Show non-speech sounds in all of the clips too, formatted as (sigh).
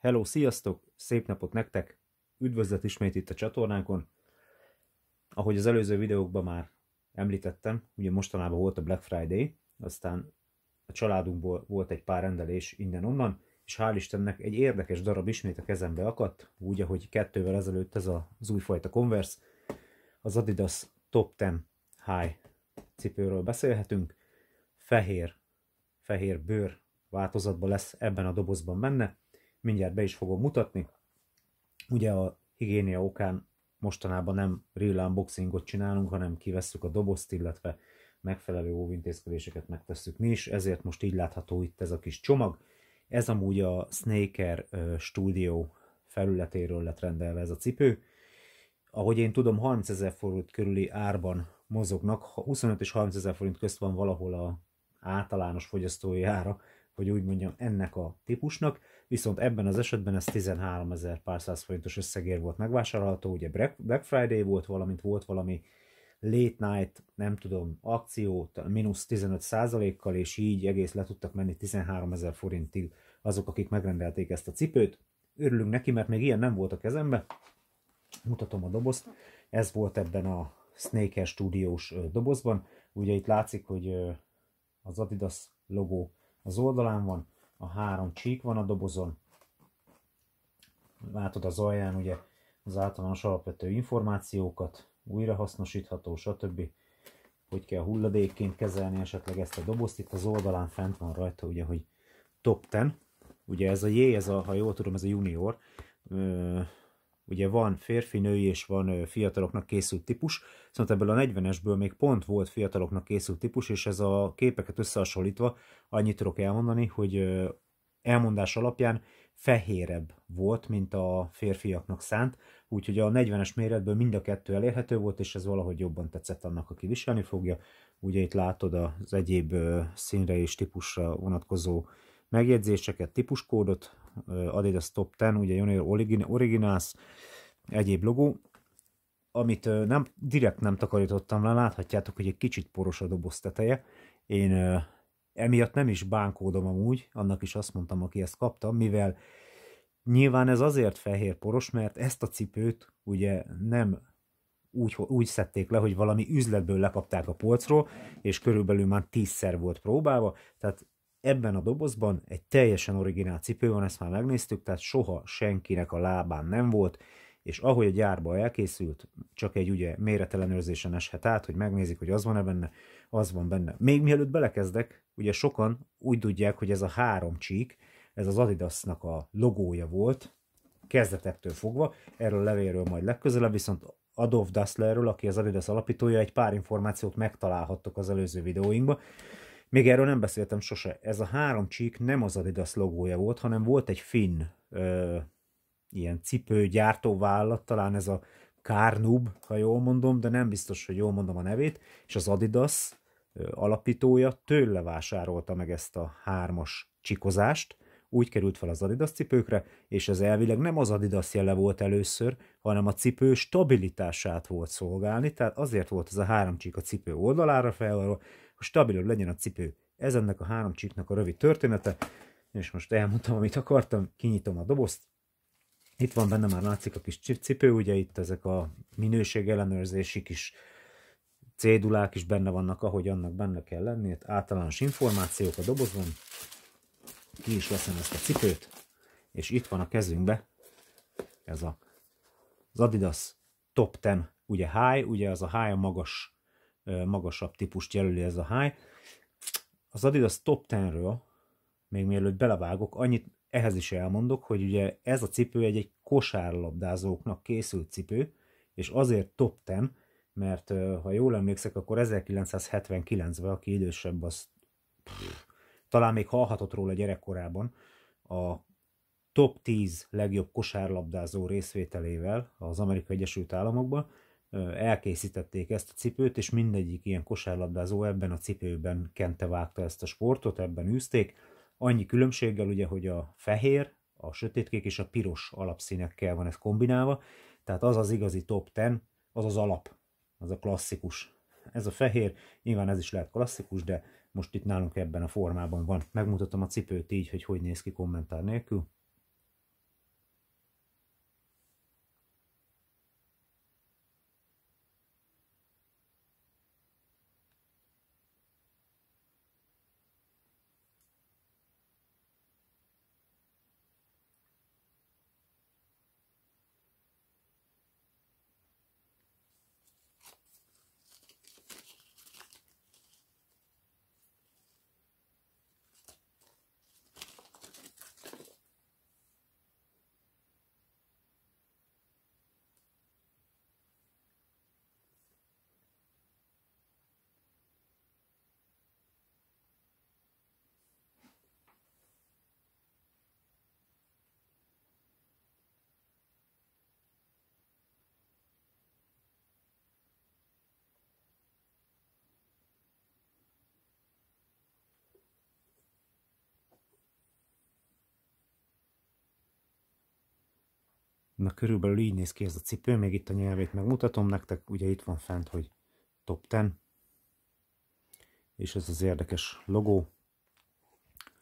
Hello, sziasztok! Szép napot nektek! Üdvözlet ismét itt a csatornánkon. Ahogy az előző videókban már említettem, ugye mostanában volt a Black Friday, aztán a családunkból volt egy pár rendelés innen-onnan, és hál' Istennek egy érdekes darab ismét a kezembe akadt, úgy, ahogy kettővel ezelőtt ez az újfajta Converse, az Adidas Top 10 High cipőről beszélhetünk, fehér, fehér bőr változatban lesz ebben a dobozban benne, mindjárt be is fogom mutatni. Ugye a higiénia okán mostanában nem real unboxingot csinálunk, hanem kivesszük a dobozt, illetve megfelelő óvintézkedéseket megtesszük mi is, ezért most így látható itt ez a kis csomag. Ez amúgy a Snaker Studio felületéről lett rendelve ez a cipő. Ahogy én tudom, 30 ezer forint körüli árban mozognak, 25 és 30 ezer forint közt van valahol a általános fogyasztói ára, hogy úgy mondjam, ennek a típusnak viszont ebben az esetben ez 13 ezer pár száz forintos összegér volt megvásárolható, ugye Black Friday volt, valamint volt valami late night, nem tudom, akció, mínusz 15 százalékkal, és így egész le tudtak menni 13 ezer forintig azok, akik megrendelték ezt a cipőt. Örülünk neki, mert még ilyen nem volt a kezembe. Mutatom a dobozt. Ez volt ebben a Snaker Studios dobozban. Ugye itt látszik, hogy az Adidas logó az oldalán van, a három csík van a dobozon. Látod az alján ugye az általános alapvető információkat, újrahasznosítható, stb. Hogy kell hulladékként kezelni esetleg ezt a dobozt. Itt az oldalán fent van rajta ugye, hogy top 10. Ugye ez a J, ez a, ha jól tudom, ez a junior ugye van férfi, női és van fiataloknak készült típus, szóval ebből a 40-esből még pont volt fiataloknak készült típus, és ez a képeket összehasonlítva annyit tudok elmondani, hogy elmondás alapján fehérebb volt, mint a férfiaknak szánt, úgyhogy a 40-es méretből mind a kettő elérhető volt, és ez valahogy jobban tetszett annak, aki viselni fogja. Ugye itt látod az egyéb színre és típusra vonatkozó megjegyzéseket, típuskódot, Adidas Top 10, ugye Junior Originals, egyéb logó, amit nem, direkt nem takarítottam le, láthatjátok, hogy egy kicsit poros a doboz teteje. Én emiatt nem is bánkódom amúgy, annak is azt mondtam, aki ezt kapta, mivel nyilván ez azért fehér poros, mert ezt a cipőt ugye nem úgy, úgy szedték le, hogy valami üzletből lekapták a polcról, és körülbelül már tízszer volt próbálva, tehát ebben a dobozban egy teljesen originál cipő van, ezt már megnéztük, tehát soha senkinek a lábán nem volt, és ahogy a gyárba elkészült, csak egy ugye méretelenőrzésen eshet át, hogy megnézik, hogy az van-e benne, az van benne. Még mielőtt belekezdek, ugye sokan úgy tudják, hogy ez a három csík, ez az Adidasnak a logója volt, kezdetektől fogva, erről a levélről majd legközelebb, viszont Adolf Dasslerről, aki az Adidas alapítója, egy pár információt megtalálhattok az előző videóinkban. Még erről nem beszéltem sose. Ez a három csík nem az Adidas logója volt, hanem volt egy finn ö, ilyen cipőgyártóvállalat, talán ez a Kárnub, ha jól mondom, de nem biztos, hogy jól mondom a nevét, és az Adidas alapítója tőle vásárolta meg ezt a hármas csikozást, úgy került fel az Adidas cipőkre, és ez elvileg nem az Adidas jele volt először, hanem a cipő stabilitását volt szolgálni, tehát azért volt ez a három csík a cipő oldalára felvaló, hogy stabilabb legyen a cipő. Ez ennek a három csíknak a rövid története, és most elmondtam, amit akartam, kinyitom a dobozt, itt van benne, már látszik a kis cipő, ugye itt ezek a ellenőrzési kis cédulák is benne vannak, ahogy annak benne kell lenni, itt általános információk a dobozban, ki is veszem ezt a cipőt, és itt van a kezünkbe ez a, az Adidas Top 10, ugye high, ugye az a high a magas, magasabb típust jelöli ez a high. Az Adidas Top 10-ről, még mielőtt belevágok, annyit ehhez is elmondok, hogy ugye ez a cipő egy, egy kosárlabdázóknak készült cipő, és azért top ten, mert ha jól emlékszek, akkor 1979-ben, aki idősebb, az pff, talán még hallhatott róla gyerekkorában, a top 10 legjobb kosárlabdázó részvételével az Amerikai Egyesült Államokban elkészítették ezt a cipőt, és mindegyik ilyen kosárlabdázó ebben a cipőben kente vágta ezt a sportot, ebben űzték, Annyi különbséggel ugye, hogy a fehér, a sötétkék és a piros alapszínekkel van ez kombinálva, tehát az az igazi top ten, az az alap, az a klasszikus. Ez a fehér, nyilván ez is lehet klasszikus, de most itt nálunk ebben a formában van. Megmutatom a cipőt így, hogy hogy néz ki kommentár nélkül. Na körülbelül így néz ki ez a cipő, még itt a nyelvét megmutatom nektek, ugye itt van fent, hogy Top 10, és ez az érdekes logó.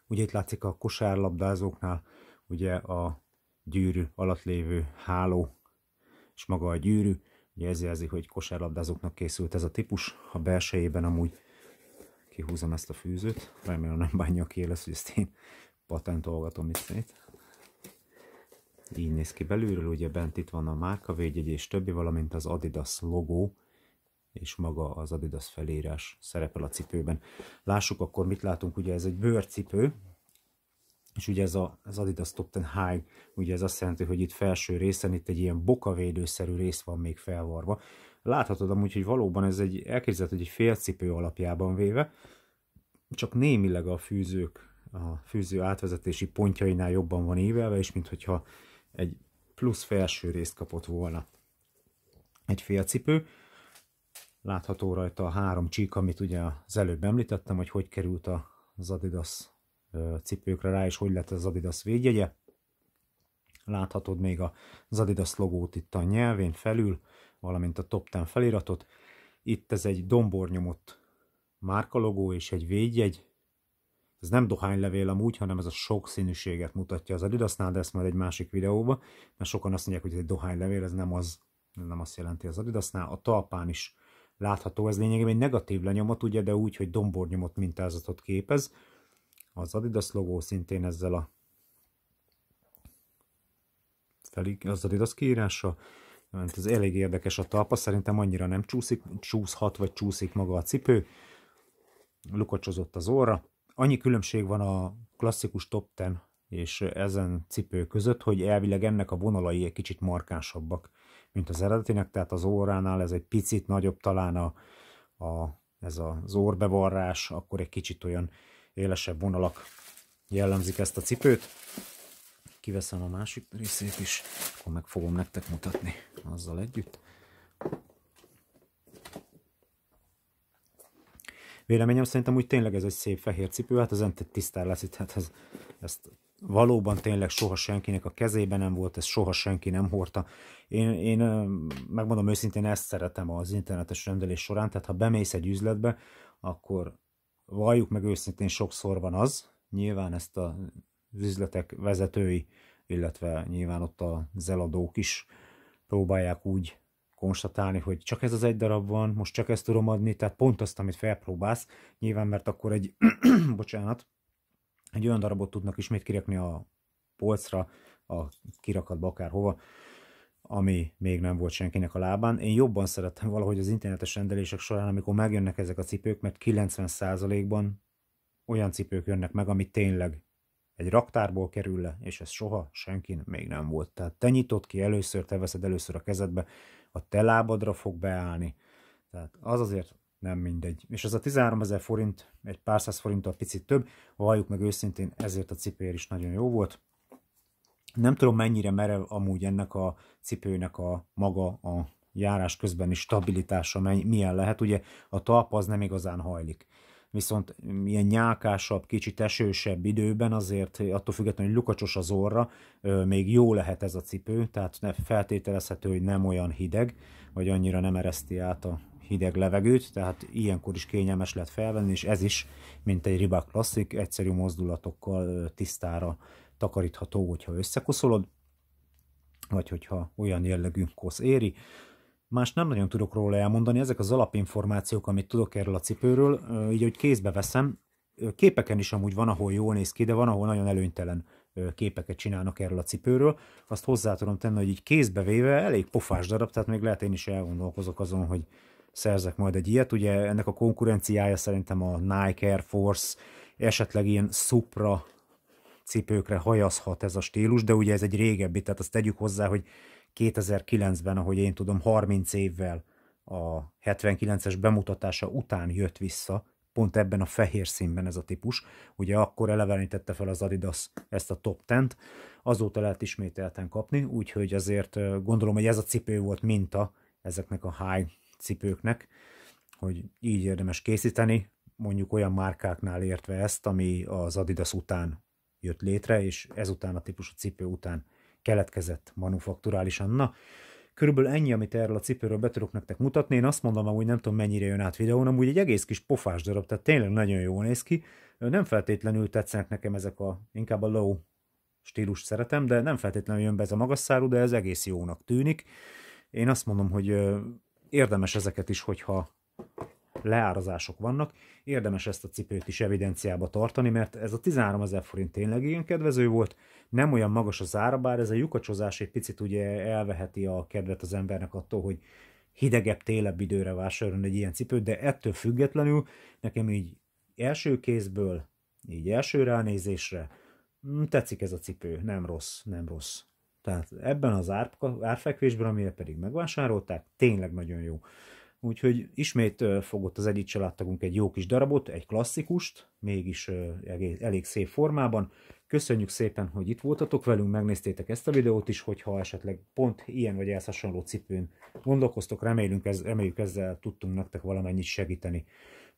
Ugye itt látszik a kosárlabdázóknál, ugye a gyűrű alatt lévő háló, és maga a gyűrű, ugye ez jelzi, hogy kosárlabdázóknak készült ez a típus, a belsejében amúgy kihúzom ezt a fűzőt, remélem nem bánja ki lesz, hogy ezt én patentolgatom itt szét. Így néz ki belülről, ugye bent itt van a márkavédjegy és többi, valamint az Adidas logó, és maga az Adidas felírás szerepel a cipőben. Lássuk akkor, mit látunk, ugye ez egy bőrcipő, és ugye ez a, az Adidas Top Ten High, ugye ez azt jelenti, hogy itt felső részen itt egy ilyen bokavédőszerű rész van még felvarva. Láthatod amúgy, hogy valóban ez egy elképzelhető, hogy egy félcipő alapjában véve, csak némileg a fűzők, a fűző átvezetési pontjainál jobban van ívelve, és mintha egy plusz felső részt kapott volna. Egy félcipő, látható rajta a három csík, amit ugye az előbb említettem, hogy hogy került az Adidas cipőkre rá, és hogy lett az Adidas védjegye. Láthatod még az Adidas logót itt a nyelvén felül, valamint a Top 10 feliratot. Itt ez egy dombornyomott márkalogó és egy védjegy, ez nem dohánylevél amúgy, hanem ez a sok színűséget mutatja az Adidasnál, de ezt majd egy másik videóba, mert sokan azt mondják, hogy ez egy dohánylevél, ez nem az, nem azt jelenti az Adidasnál. A talpán is látható, ez lényegében egy negatív lenyomat, ugye, de úgy, hogy dombornyomot mintázatot képez. Az Adidas logó szintén ezzel a felig, az Adidas kiírása, mert ez elég érdekes a talpa, szerintem annyira nem csúszik, csúszhat, vagy csúszik maga a cipő, lukacsozott az óra, annyi különbség van a klasszikus top ten és ezen cipő között, hogy elvileg ennek a vonalai egy kicsit markánsabbak, mint az eredetinek, tehát az óránál ez egy picit nagyobb talán a, a, ez az orbevarrás, akkor egy kicsit olyan élesebb vonalak jellemzik ezt a cipőt. Kiveszem a másik részét is, akkor meg fogom nektek mutatni azzal együtt. Véleményem szerintem úgy tényleg ez egy szép fehér cipő, hát az entet tisztán lesz itt, hát ez, ezt valóban tényleg soha senkinek a kezében nem volt, ez soha senki nem hordta. Én, én megmondom őszintén, ezt szeretem az internetes rendelés során, tehát ha bemész egy üzletbe, akkor valljuk meg őszintén sokszor van az, nyilván ezt az üzletek vezetői, illetve nyilván ott a zeladók is próbálják úgy konstatálni, hogy csak ez az egy darab van, most csak ezt tudom adni, tehát pont azt, amit felpróbálsz, nyilván, mert akkor egy, (clears throat) bocsánat, egy olyan darabot tudnak ismét kirakni a polcra, a kirakatba akárhova, ami még nem volt senkinek a lábán. Én jobban szeretem valahogy az internetes rendelések során, amikor megjönnek ezek a cipők, mert 90%-ban olyan cipők jönnek meg, ami tényleg egy raktárból kerül le, és ez soha senkin még nem volt. Tehát te nyitod ki először, te veszed először a kezedbe, a te lábadra fog beállni. Tehát az azért nem mindegy. És az a 13 ezer forint, egy pár száz forinttal picit több, valljuk meg őszintén, ezért a cipér is nagyon jó volt. Nem tudom mennyire merev amúgy ennek a cipőnek a maga a járás közbeni stabilitása milyen lehet, ugye a talpa az nem igazán hajlik viszont ilyen nyákásabb, kicsit esősebb időben azért attól függetlenül, hogy lukacsos az orra, még jó lehet ez a cipő, tehát feltételezhető, hogy nem olyan hideg, vagy annyira nem ereszti át a hideg levegőt, tehát ilyenkor is kényelmes lehet felvenni, és ez is, mint egy ribák klasszik, egyszerű mozdulatokkal tisztára takarítható, hogyha összekoszolod, vagy hogyha olyan jellegű kosz éri. Más nem nagyon tudok róla elmondani, ezek az alapinformációk, amit tudok erről a cipőről, így hogy kézbe veszem, képeken is amúgy van, ahol jól néz ki, de van, ahol nagyon előnytelen képeket csinálnak erről a cipőről. Azt hozzá tudom tenni, hogy így kézbe véve elég pofás darab, tehát még lehet én is elgondolkozok azon, hogy szerzek majd egy ilyet. Ugye ennek a konkurenciája szerintem a Nike Air Force, esetleg ilyen Supra cipőkre hajazhat ez a stílus, de ugye ez egy régebbi, tehát azt tegyük hozzá, hogy 2009-ben, ahogy én tudom, 30 évvel a 79-es bemutatása után jött vissza, pont ebben a fehér színben ez a típus. Ugye akkor elevenítette fel az Adidas ezt a top tent, azóta lehet ismételten kapni, úgyhogy azért gondolom, hogy ez a cipő volt minta ezeknek a high cipőknek, hogy így érdemes készíteni, mondjuk olyan márkáknál értve ezt, ami az Adidas után jött létre, és ezután a típusú cipő után keletkezett manufakturálisan. Na, körülbelül ennyi, amit erről a cipőről be tudok nektek mutatni. Én azt mondom, hogy nem tudom mennyire jön át videón, amúgy egy egész kis pofás darab, tehát tényleg nagyon jól néz ki. Nem feltétlenül tetszenek nekem ezek a, inkább a low stílus szeretem, de nem feltétlenül jön be ez a magas száru, de ez egész jónak tűnik. Én azt mondom, hogy érdemes ezeket is, hogyha leárazások vannak érdemes ezt a cipőt is evidenciába tartani, mert ez a 13 ezer forint tényleg ilyen kedvező volt, nem olyan magas az ára, bár ez a lyukacsozás egy picit ugye elveheti a kedvet az embernek attól, hogy hidegebb, télebb időre vásároljon egy ilyen cipőt, de ettől függetlenül nekem így első kézből, így első ránézésre mm, tetszik ez a cipő, nem rossz, nem rossz. Tehát ebben az ár, árfekvésben, amire pedig megvásárolták, tényleg nagyon jó. Úgyhogy ismét fogott az egyik családtagunk egy jó kis darabot, egy klasszikust, mégis elég szép formában. Köszönjük szépen, hogy itt voltatok velünk, megnéztétek ezt a videót is, hogyha esetleg pont ilyen vagy ehhez hasonló cipőn gondolkoztok, remélünk ez, reméljük ezzel tudtunk nektek valamennyit segíteni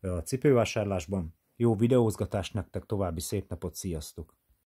a cipővásárlásban. Jó videózgatást nektek, további szép napot, sziasztok!